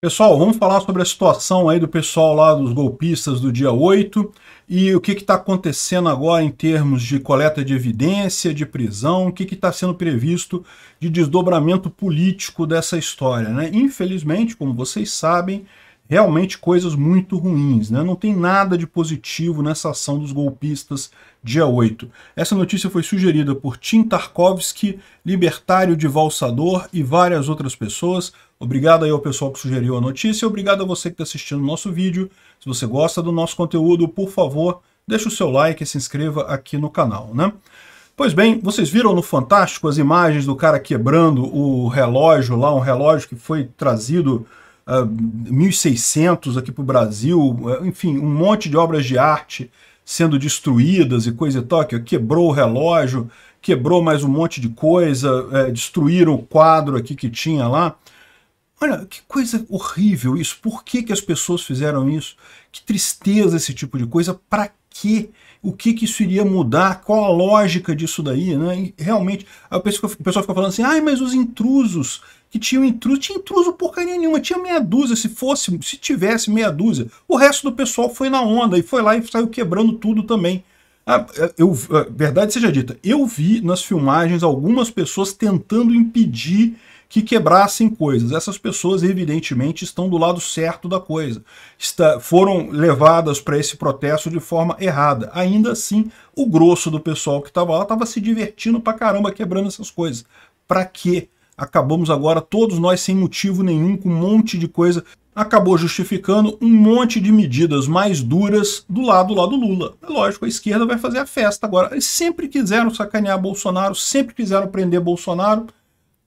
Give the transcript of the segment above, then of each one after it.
Pessoal, vamos falar sobre a situação aí do pessoal lá dos golpistas do dia 8 e o que está acontecendo agora em termos de coleta de evidência, de prisão, o que está sendo previsto de desdobramento político dessa história. Né? Infelizmente, como vocês sabem, realmente coisas muito ruins. Né? Não tem nada de positivo nessa ação dos golpistas dia 8. Essa notícia foi sugerida por Tim Tarkovsky, libertário de Valsador e várias outras pessoas Obrigado aí ao pessoal que sugeriu a notícia, obrigado a você que está assistindo o nosso vídeo. Se você gosta do nosso conteúdo, por favor, deixe o seu like e se inscreva aqui no canal, né? Pois bem, vocês viram no Fantástico as imagens do cara quebrando o relógio lá, um relógio que foi trazido uh, ah, 1600 aqui para o Brasil, eh, enfim, um monte de obras de arte sendo destruídas e coisa e tal, que quebrou o relógio, quebrou mais um monte de coisa, é, destruíram o quadro aqui que tinha lá. Olha, que coisa horrível isso. Por que, que as pessoas fizeram isso? Que tristeza esse tipo de coisa. Para quê? O que, que isso iria mudar? Qual a lógica disso daí? Né? E realmente, o pessoal fica falando assim, ai, ah, mas os intrusos, que tinham intruso, tinha intruso porcaria nenhuma, tinha meia dúzia, se fosse, se tivesse meia dúzia. O resto do pessoal foi na onda e foi lá e saiu quebrando tudo também. Ah, eu, verdade seja dita, eu vi nas filmagens algumas pessoas tentando impedir que quebrassem coisas. Essas pessoas, evidentemente, estão do lado certo da coisa. Está, foram levadas para esse protesto de forma errada. Ainda assim, o grosso do pessoal que estava lá estava se divertindo pra caramba quebrando essas coisas. Para quê? Acabamos agora todos nós sem motivo nenhum, com um monte de coisa acabou justificando um monte de medidas mais duras do lado lá do Lula. É lógico, a esquerda vai fazer a festa agora. Eles sempre quiseram sacanear Bolsonaro, sempre quiseram prender Bolsonaro.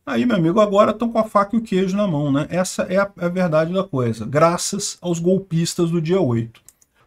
Aí, meu amigo, agora estão com a faca e o queijo na mão, né? Essa é a, é a verdade da coisa, graças aos golpistas do dia 8.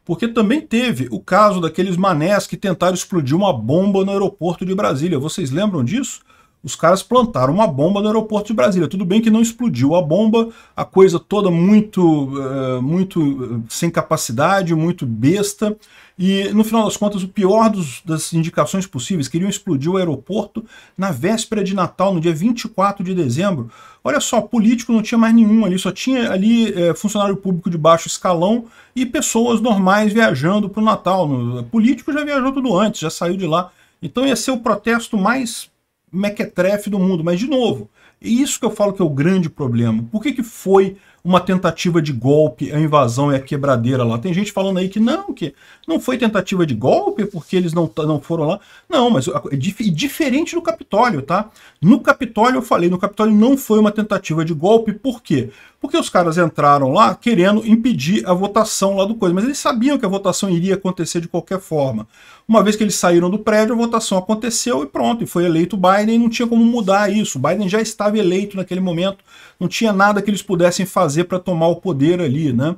Porque também teve o caso daqueles manés que tentaram explodir uma bomba no aeroporto de Brasília. Vocês lembram disso? os caras plantaram uma bomba no aeroporto de Brasília. Tudo bem que não explodiu a bomba, a coisa toda muito, eh, muito eh, sem capacidade, muito besta. E no final das contas, o pior dos, das indicações possíveis, queriam explodir o aeroporto na véspera de Natal, no dia 24 de dezembro. Olha só, político não tinha mais nenhum ali, só tinha ali é, funcionário público de baixo escalão e pessoas normais viajando para o Natal. No, político já viajou tudo antes, já saiu de lá. Então ia ser o protesto mais mequetrefe do mundo. Mas, de novo, isso que eu falo que é o grande problema. Por que, que foi uma tentativa de golpe, a invasão e a quebradeira lá? Tem gente falando aí que não, que não foi tentativa de golpe porque eles não, não foram lá. Não, mas é diferente do Capitólio, tá? No Capitólio, eu falei, no Capitólio não foi uma tentativa de golpe, por quê? Porque os caras entraram lá querendo impedir a votação lá do coisa, mas eles sabiam que a votação iria acontecer de qualquer forma. Uma vez que eles saíram do prédio, a votação aconteceu e pronto, e foi eleito o Biden, não tinha como mudar isso. O Biden já estava eleito naquele momento, não tinha nada que eles pudessem fazer para tomar o poder ali, né?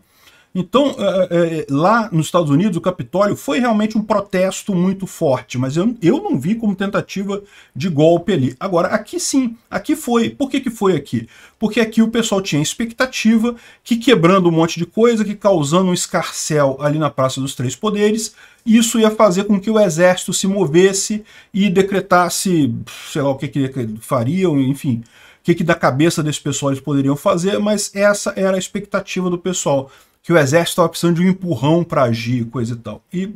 Então, é, é, é, lá nos Estados Unidos, o Capitólio foi realmente um protesto muito forte, mas eu, eu não vi como tentativa de golpe ali. Agora, aqui sim, aqui foi. Por que, que foi aqui? Porque aqui o pessoal tinha expectativa que quebrando um monte de coisa, que causando um escarcel ali na Praça dos Três Poderes, isso ia fazer com que o exército se movesse e decretasse, sei lá o que, que fariam, enfim, o que, que da cabeça desse pessoal eles poderiam fazer, mas essa era a expectativa do pessoal que o exército estava precisando de um empurrão para agir, coisa e tal. E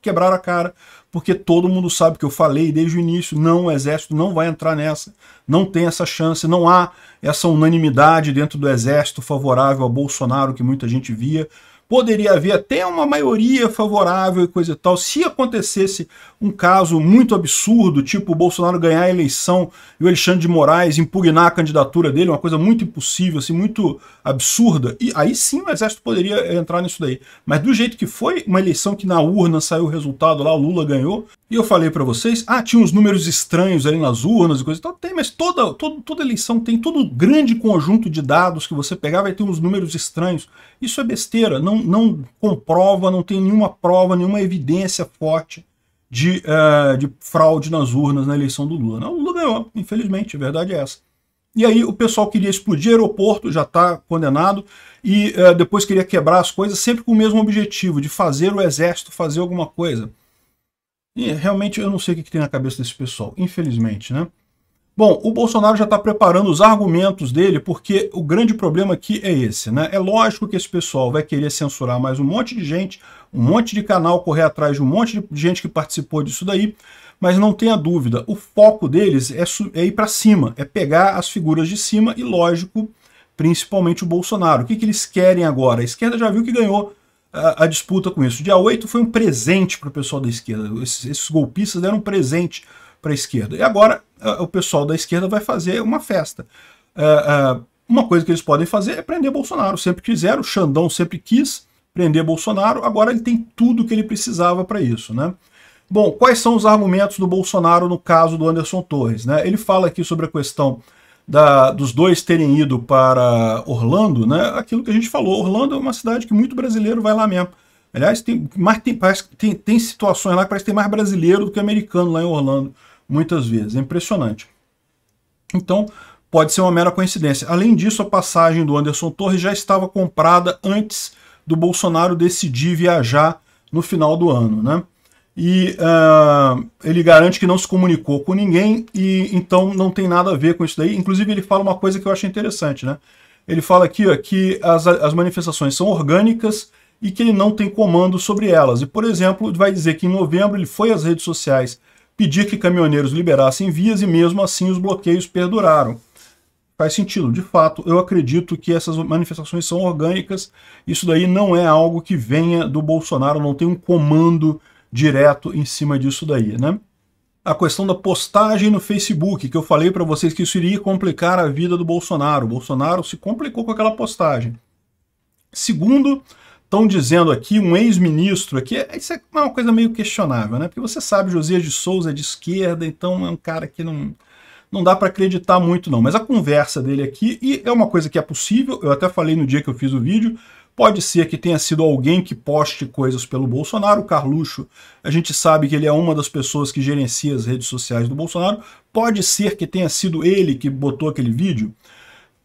quebraram a cara, porque todo mundo sabe que eu falei desde o início, não, o exército não vai entrar nessa, não tem essa chance, não há essa unanimidade dentro do exército favorável a Bolsonaro que muita gente via poderia haver até uma maioria favorável e coisa e tal. Se acontecesse um caso muito absurdo, tipo o Bolsonaro ganhar a eleição e o Alexandre de Moraes impugnar a candidatura dele, uma coisa muito impossível, assim, muito absurda, e aí sim o Exército poderia entrar nisso daí. Mas do jeito que foi, uma eleição que na urna saiu o resultado lá, o Lula ganhou, e eu falei para vocês, ah, tinha uns números estranhos ali nas urnas e coisa e tal. Tem, mas toda, toda, toda eleição tem, todo grande conjunto de dados que você pegar vai ter uns números estranhos. Isso é besteira, não, não comprova, não tem nenhuma prova, nenhuma evidência forte de, uh, de fraude nas urnas na eleição do Lula. Não, o Lula ganhou, infelizmente, a verdade é essa. E aí o pessoal queria explodir aeroporto, já está condenado, e uh, depois queria quebrar as coisas, sempre com o mesmo objetivo, de fazer o exército fazer alguma coisa. E realmente eu não sei o que, tem na cabeça desse pessoal, infelizmente, né? Bom, o Bolsonaro já está preparando os argumentos dele, porque o grande problema aqui é esse, né? É lógico que esse pessoal vai querer censurar mais um monte de gente, um monte de canal, correr atrás de um monte de gente que participou disso daí, mas não tenha dúvida, o foco deles é, é ir para cima, é pegar as figuras de cima e, lógico, principalmente o Bolsonaro. O que, que eles querem agora? A esquerda já viu que ganhou a, a, disputa com isso. Dia 8 foi um presente para o pessoal da esquerda. Esses, esses golpistas deram um presente para a esquerda. E agora a, o pessoal da esquerda vai fazer uma festa. A, é, é, uma coisa que eles podem fazer é prender Bolsonaro. Sempre quiseram, o Xandão sempre quis prender Bolsonaro, agora ele tem tudo que ele precisava para isso, né? Bom, quais são os argumentos do Bolsonaro no caso do Anderson Torres? Né? Ele fala aqui sobre a questão da, dos dois terem ido para Orlando, né, aquilo que a gente falou, Orlando é uma cidade que muito brasileiro vai lá mesmo. Aliás, tem, mais, tem, tem, tem situações lá que parece que tem mais brasileiro do que americano lá em Orlando, muitas vezes. É impressionante. Então, pode ser uma mera coincidência. Além disso, a passagem do Anderson Torres já estava comprada antes do Bolsonaro decidir viajar no final do ano. Né? e uh, ele garante que não se comunicou com ninguém e então não tem nada a ver com isso daí. Inclusive ele fala uma coisa que eu acho interessante, né? Ele fala aqui ó, que as, as manifestações são orgânicas e que ele não tem comando sobre elas. E, por exemplo, vai dizer que em novembro ele foi às redes sociais pedir que caminhoneiros liberassem vias e mesmo assim os bloqueios perduraram. Faz sentido, de fato, eu acredito que essas manifestações são orgânicas, isso daí não é algo que venha do Bolsonaro, não tem um comando direto em cima disso daí, né? A questão da postagem no Facebook, que eu falei para vocês que isso iria complicar a vida do Bolsonaro. O Bolsonaro se complicou com aquela postagem. Segundo, estão dizendo aqui, um ex-ministro aqui, é, isso é uma coisa meio questionável, né? Porque você sabe, Josias de Souza é de esquerda, então é um cara que não, não dá para acreditar muito não. Mas a conversa dele aqui, e é uma coisa que é possível, eu até falei no dia que eu fiz o vídeo, Pode ser que tenha sido alguém que poste coisas pelo Bolsonaro, o Carluxo, a gente sabe que ele é uma das pessoas que gerencia as redes sociais do Bolsonaro, pode ser que tenha sido ele que botou aquele vídeo,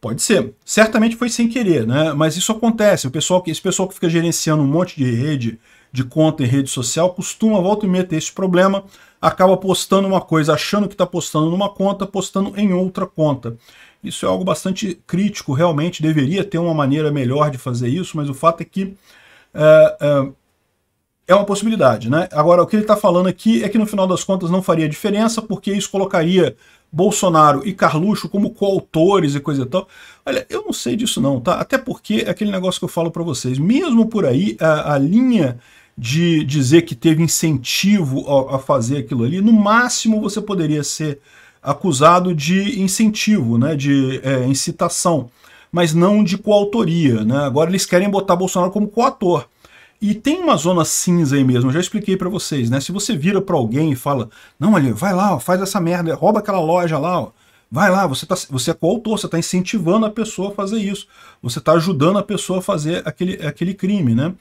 Pode ser. Certamente foi sem querer, né? Mas isso acontece. O pessoal que, esse pessoal que fica gerenciando um monte de rede, de conta em rede social, costuma, volta e meia, ter esse problema, acaba postando uma coisa, achando que está postando numa conta, postando em outra conta. Isso é algo bastante crítico, realmente deveria ter uma maneira melhor de fazer isso, mas o fato é que é, é, é uma possibilidade. Né? Agora, o que ele está falando aqui é que no final das contas não faria diferença, porque isso colocaria Bolsonaro e Carluxo como coautores e coisa e tal. Olha, eu não sei disso não, tá? Até porque é aquele negócio que eu falo para vocês, mesmo por aí, a, a, linha de dizer que teve incentivo a, a fazer aquilo ali, no máximo você poderia ser acusado de incentivo, né, de é, incitação, mas não de coautoria. Né? Agora eles querem botar Bolsonaro como coautor. E tem uma zona cinza aí mesmo, eu já expliquei para vocês, né? Se você vira para alguém e fala, não, ali, vai lá, ó, faz essa merda, rouba aquela loja lá, ó. vai lá, você, tá, você é coautor, você está incentivando a pessoa a fazer isso, você está ajudando a pessoa a fazer aquele, aquele crime, né?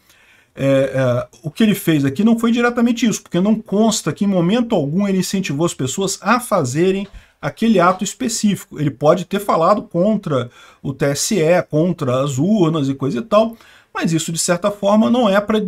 é, é, o que ele fez aqui não foi diretamente isso, porque não consta que em momento algum ele incentivou as pessoas a fazerem aquele ato específico. Ele pode ter falado contra o TSE, contra as urnas e coisa e tal, mas isso de certa forma não é para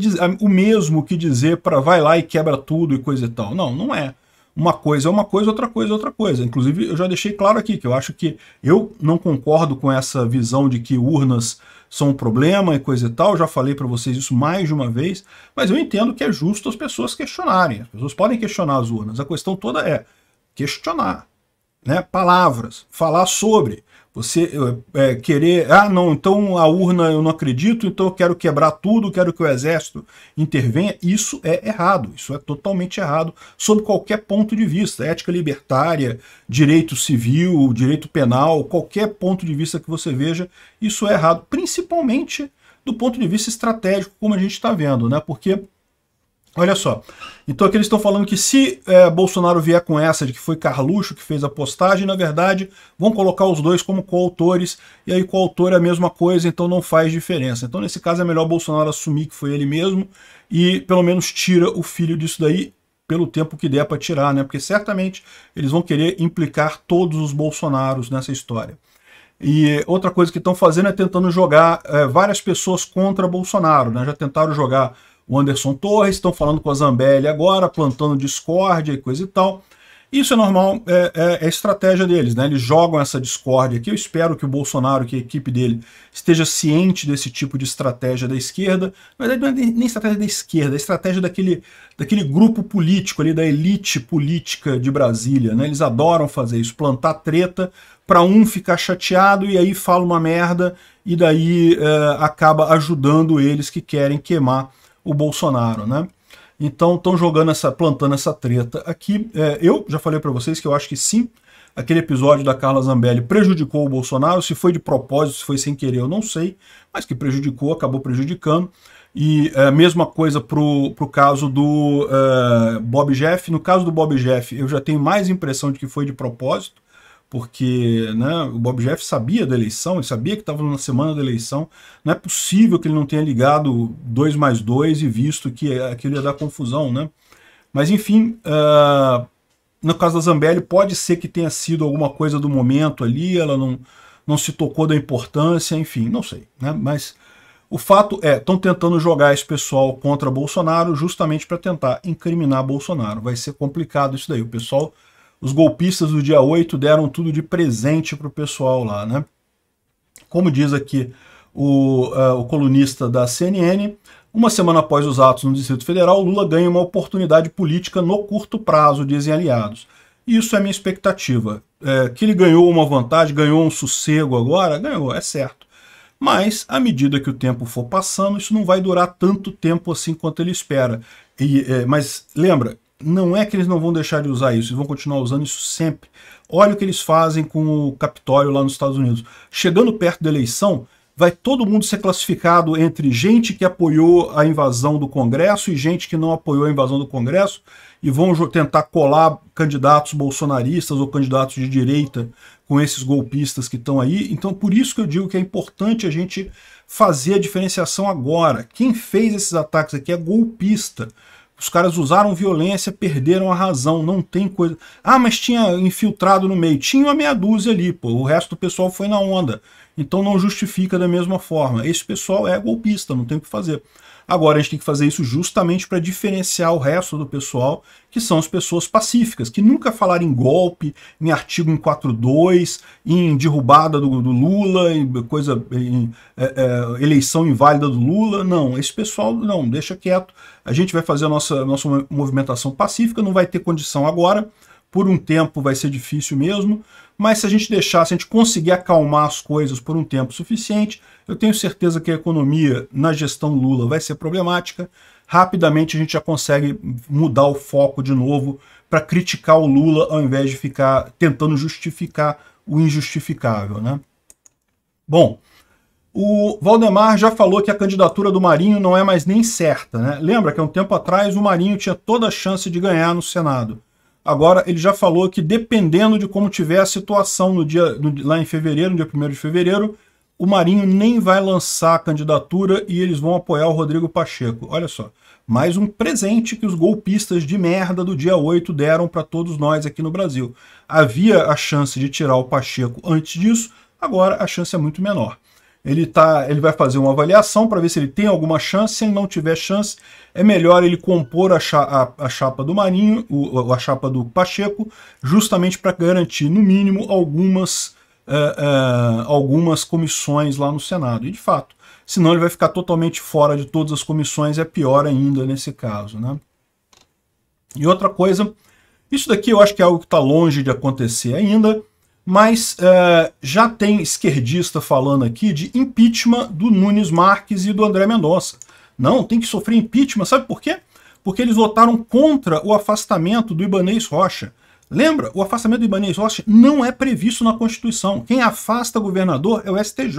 o mesmo que dizer para vai lá e quebra tudo e coisa e tal. Não, não é uma coisa é uma coisa, outra coisa é outra coisa. Inclusive, eu já deixei claro aqui que eu acho que eu não concordo com essa visão de que urnas são um problema e coisa e tal. Eu já falei para vocês isso mais de uma vez, mas eu entendo que é justo as pessoas questionarem. As pessoas podem questionar as urnas. A questão toda é questionar, né? Palavras, falar sobre. Você é, querer, ah, não, então a urna eu não acredito, então eu quero quebrar tudo, quero que o exército intervenha. Isso é errado, isso é totalmente errado, sob qualquer ponto de vista. Ética libertária, direito civil, direito penal, qualquer ponto de vista que você veja, isso é errado, principalmente do ponto de vista estratégico, como a gente está vendo, né? Porque Olha só. Então aqui eles estão falando que se é, Bolsonaro vier com essa de que foi Carluxo que fez a postagem, na verdade vão colocar os dois como coautores, e aí coautor é a mesma coisa, então não faz diferença. Então nesse caso é melhor Bolsonaro assumir que foi ele mesmo e pelo menos tira o filho disso daí pelo tempo que der para tirar, né? Porque certamente eles vão querer implicar todos os Bolsonaros nessa história. E outra coisa que estão fazendo é tentando jogar é, várias pessoas contra Bolsonaro, né? Já tentaram jogar o Anderson Torres, estão falando com a Zambelli agora, plantando discórdia e coisa e tal. Isso é normal, é, é, é estratégia deles, né? Eles jogam essa discórdia aqui. Eu espero que o Bolsonaro, que a equipe dele, esteja ciente desse tipo de estratégia da esquerda. mas não é nem estratégia da esquerda, é estratégia daquele, daquele grupo político ali, da elite política de Brasília, né? Eles adoram fazer isso, plantar treta para um ficar chateado e aí fala uma merda e daí é, acaba ajudando eles que querem queimar o Bolsonaro, né? Então estão jogando essa, plantando essa treta aqui. É, eu já falei para vocês que eu acho que sim, aquele episódio da Carla Zambelli prejudicou o Bolsonaro, se foi de propósito, se foi sem querer, eu não sei, mas que prejudicou, acabou prejudicando. E a é, mesma coisa pro, pro caso do é, Bob Jeff. No caso do Bob Jeff, eu já tenho mais impressão de que foi de propósito, porque né, o Bob Jeff sabia da eleição, ele sabia que estava na semana da eleição, não é possível que ele não tenha ligado dois mais dois e visto que é, aquilo ia dar confusão, né? Mas enfim, uh, no caso da Zambelli, pode ser que tenha sido alguma coisa do momento ali, ela não, não se tocou da importância, enfim, não sei, né? Mas o fato é, estão tentando jogar esse pessoal contra Bolsonaro justamente para tentar incriminar Bolsonaro. Vai ser complicado isso daí, o pessoal os golpistas do dia 8 deram tudo de presente para o pessoal lá, né? Como diz aqui o, uh, o colunista da CNN, uma semana após os atos no Distrito Federal, Lula ganha uma oportunidade política no curto prazo, dizem aliados. Isso é minha expectativa. É, que ele ganhou uma vantagem, ganhou um sossego agora, ganhou, é certo. Mas, à medida que o tempo for passando, isso não vai durar tanto tempo assim quanto ele espera. E, é, mas lembra, não é que eles não vão deixar de usar isso, eles vão continuar usando isso sempre. Olha o que eles fazem com o Capitólio lá nos Estados Unidos. Chegando perto da eleição, vai todo mundo ser classificado entre gente que apoiou a invasão do Congresso e gente que não apoiou a invasão do Congresso e vão tentar colar candidatos bolsonaristas ou candidatos de direita com esses golpistas que estão aí. Então, por isso que eu digo que é importante a gente fazer a diferenciação agora. Quem fez esses ataques aqui é golpista. Os caras usaram violência, perderam a razão, não tem coisa. Ah, mas tinha infiltrado no meio. Tinha uma meia dúzia ali, pô. O resto do pessoal foi na onda. Então não justifica da mesma forma. Esse pessoal é golpista, não tem o que fazer. Agora a gente tem que fazer isso justamente para diferenciar o resto do pessoal, que são as pessoas pacíficas, que nunca falaram em golpe, em artigo 142, em derrubada do, do Lula, em coisa em, é, é, eleição inválida do Lula. Não, esse pessoal não, deixa quieto. A gente vai fazer a nossa, nossa movimentação pacífica, não vai ter condição agora por um tempo vai ser difícil mesmo, mas se a gente deixar, se a gente conseguir acalmar as coisas por um tempo suficiente, eu tenho certeza que a economia na gestão Lula vai ser problemática. Rapidamente a gente já consegue mudar o foco de novo para criticar o Lula ao invés de ficar tentando justificar o injustificável, né? Bom, o Valdemar já falou que a candidatura do Marinho não é mais nem certa, né? Lembra que há um tempo atrás o Marinho tinha toda a chance de ganhar no Senado. Agora, ele já falou que dependendo de como tiver a situação no dia, no, lá em fevereiro, no dia 1 de fevereiro, o Marinho nem vai lançar a candidatura e eles vão apoiar o Rodrigo Pacheco. Olha só, mais um presente que os golpistas de merda do dia 8 deram para todos nós aqui no Brasil. Havia a chance de tirar o Pacheco antes disso, agora a chance é muito menor ele, tá, ele vai fazer uma avaliação para ver se ele tem alguma chance. Se ele não tiver chance, é melhor ele compor a, cha, a, a chapa do Marinho, o, a chapa do Pacheco, justamente para garantir, no mínimo, algumas, é, é, algumas comissões lá no Senado. E de fato, senão ele vai ficar totalmente fora de todas as comissões, é pior ainda nesse caso. Né? E outra coisa, isso daqui eu acho que é algo que está longe de acontecer ainda mas uh, já tem esquerdista falando aqui de impeachment do Nunes Marques e do André Mendonça. Não, tem que sofrer impeachment, sabe por quê? Porque eles votaram contra o afastamento do Ibanês Rocha. Lembra? O afastamento do Ibanês Rocha não é previsto na Constituição. Quem afasta governador é o STJ.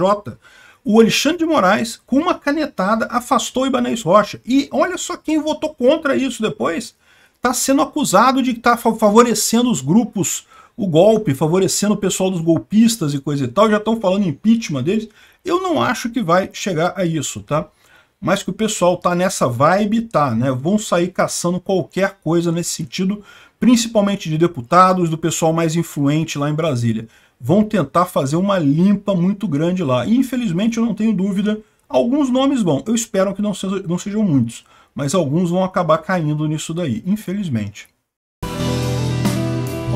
O Alexandre de Moraes, com uma canetada, afastou o Ibanês Rocha. E olha só quem votou contra isso depois. Está sendo acusado de estar tá favorecendo os grupos o golpe, favorecendo o pessoal dos golpistas e coisa e tal, já estão falando impeachment deles. Eu não acho que vai chegar a isso, tá? Mas que o pessoal tá nessa vibe, tá, né? Vão sair caçando qualquer coisa nesse sentido, principalmente de deputados, do pessoal mais influente lá em Brasília. Vão tentar fazer uma limpa muito grande lá. E, infelizmente, eu não tenho dúvida, alguns nomes vão. Eu espero que não sejam, não sejam muitos, mas alguns vão acabar caindo nisso daí, infelizmente.